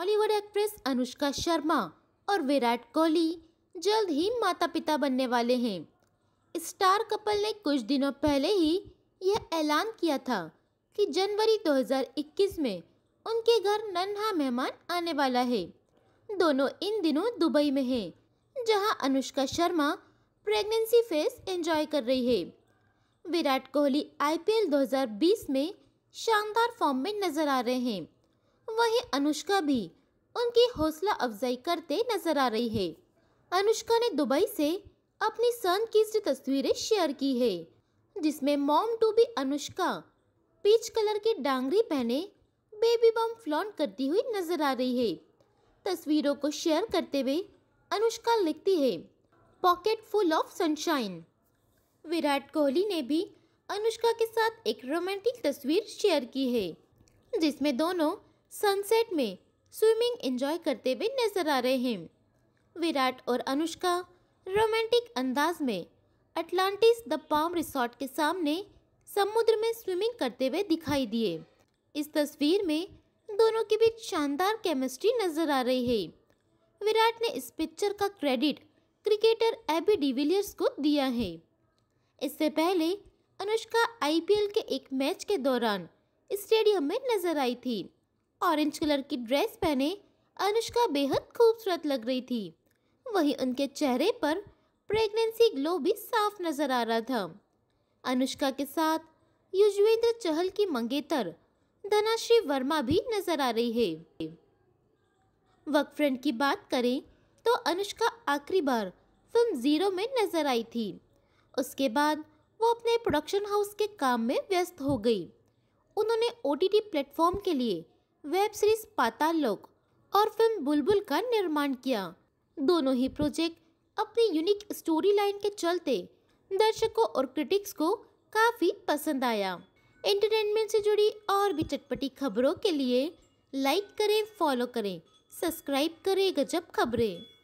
Bollywood actress Anushka Sharma और विराट कोहली जल्द ही माता पिता बनने वाले हैं स्टार कपल ने कुछ दिनों पहले ही यह ऐलान किया था कि जनवरी 2021 में उनके घर नन्हा मेहमान आने वाला है दोनों इन दिनों दुबई में हैं, जहां Anushka Sharma pregnancy phase enjoy कर रही है विराट कोहली आईपीएल 2020 में शानदार फॉर्म में नजर आ रहे हैं वहीं अनुष्का भी उनकी हौसला अफजाई करते नजर आ रही है अनुष्का ने दुबई से अपनी सन की तस्वीरें शेयर की है जिसमें mom to be Anushka peach colour की डांगरी पहने बेबी बम फ्लॉन्ट करती हुई नजर आ रही है तस्वीरों को शेयर करते हुए अनुष्का लिखती है pocket full of sunshine Virat Kohli ने भी अनुष्का के साथ एक रोमांटिक तस्वीर शेयर की है जिसमें दोनों सनसेट में स्विमिंग एंजॉय करते हुए नजर आ रहे हैं विराट और अनुष्का रोमांटिक अंदाज में अटलांटिस द पाम रिसोर्ट के सामने समुद्र में स्विमिंग करते हुए दिखाई दिए इस तस्वीर में दोनों के बीच शानदार केमिस्ट्री नजर आ रही है विराट ने इस पिक्चर का क्रेडिट क्रिकेटर एबी डिविलियर्स को दिया है इससे पहले अनुष्का आईपीएल के एक मैच के दौरान स्टेडियम में नजर आई थी ऑरेंज कलर की ड्रेस पहने अनुष्का बेहद खूबसूरत लग रही थी वहीं उनके चेहरे पर प्रेगनेंसी ग्लो भी साफ नज़र आ रहा था अनुष्का के साथ युजवेंद्र चहल की मंगेतर धनाश्री वर्मा भी नज़र आ रही है वर्क फ्रेंड की बात करें तो अनुष्का आखिरी बार फिल्म जीरो में नज़र आई थी उसके बाद वो अपने प्रोडक्शन हाउस के काम में व्यस्त हो गई उन्होंने ओटीटी प्लेटफॉर्म के लिए वेब सीरीज पाताल लोक और फिल्म बुलबुल का निर्माण किया दोनों ही प्रोजेक्ट अपनी यूनिक स्टोरी लाइन के चलते दर्शकों और क्रिटिक्स को काफ़ी पसंद आया एंटरटेनमेंट से जुड़ी और भी चटपटी खबरों के लिए लाइक करें फॉलो करें सब्सक्राइब करें गजब खबरें